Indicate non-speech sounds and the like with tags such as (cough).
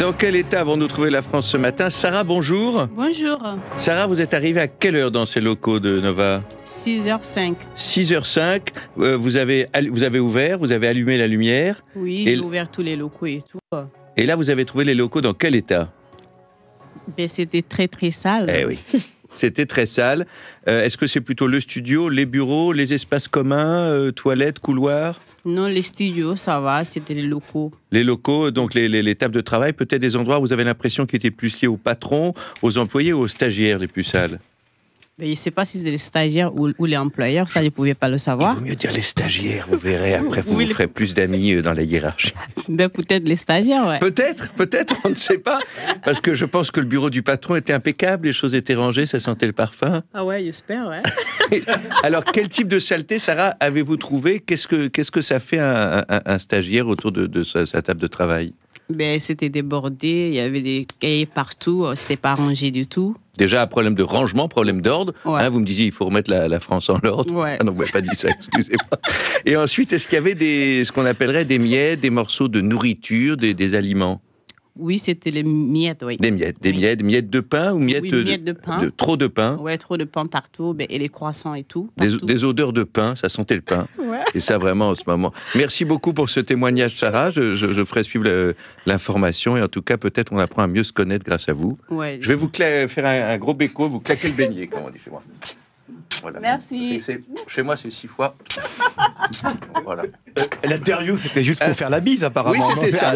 Dans quel état vont nous trouver la France ce matin Sarah, bonjour. Bonjour. Sarah, vous êtes arrivée à quelle heure dans ces locaux de Nova 6h05. 6h05, euh, vous, avez, vous avez ouvert, vous avez allumé la lumière. Oui, j'ai ouvert tous les locaux et tout. Et là, vous avez trouvé les locaux dans quel état ben, C'était très très sale. Eh oui. C'était très sale. Euh, est-ce que c'est plutôt le studio, les bureaux, les espaces communs, euh, toilettes, couloirs non, les studios, ça va, c'était les locaux. Les locaux, donc les, les, tables de travail, peut-être des endroits où vous avez l'impression qu'ils étaient plus liés aux patrons, aux employés ou aux stagiaires, les plus sales ben, je ne sais pas si c'est les stagiaires ou, les employeurs, ça je ne pouvais pas le savoir. Il vaut mieux dire les stagiaires, vous verrez, après vous, vous ferez plus d'amis euh, dans la hiérarchie. (laughs) Ben, peut-être les stagiaires, ouais. Peut-être, peut-être, on ne sait pas. Parce que je pense que le bureau du patron était impeccable, les choses étaient rangées, ça sentait le parfum. Ah ouais, j'espère, ouais. (laughs) Alors, quel type de saleté, Sarah, avez-vous trouvé que, Qu'est-ce que ça fait un, stagiaire autour de, sa, sa table de travail ben, C'était débordé, il y avait des cahiers partout, euh, c'était pas rangé du tout. Déjà, un problème de rangement, problème d'ordre. Hein, vous me disiez, il faut remettre la, France en ordre. Ah non, vous m'avez pas dit ça, excusez-moi. (laughs) Et ensuite, est-ce qu'il y avait des, ce qu'on appellerait des miettes, des morceaux de nourriture, des, aliments oui, c'était les miettes, oui. Des miettes, des miettes, miettes de pain ou miettes, euh, de, pain. trop de pain. Oui, trop de pain partout, ben, et les croissants et tout. Des, des, odeurs de pain, ça sentait le pain. (laughs) Et ça, vraiment, en ce moment. Merci beaucoup pour ce témoignage, Sarah. Je, ferai suivre l'information. Et en tout cas, peut-être on apprend à mieux se connaître grâce à vous. je vais vous faire un, gros béco, vous claquer le beignet, comme on dit chez moi. Merci. chez moi, c'est six fois. (laughs) voilà. Euh, L'interview, c'était juste pour euh, faire la bise, apparemment. Oui, c'était ça.